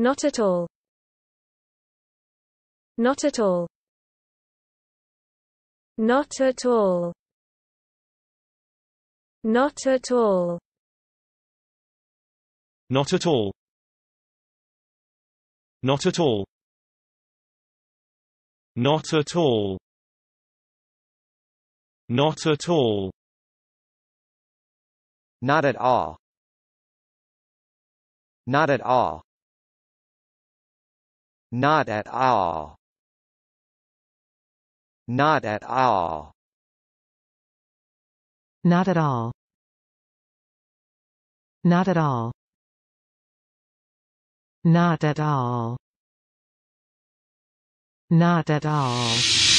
Not at all. Not at all. Not at all. Not at all. Not at all. Not at all. Not at all. Not at all. Not at all. Not at all. Not at all. Not at all. Not at all. Not at all. Not at all. Not at all.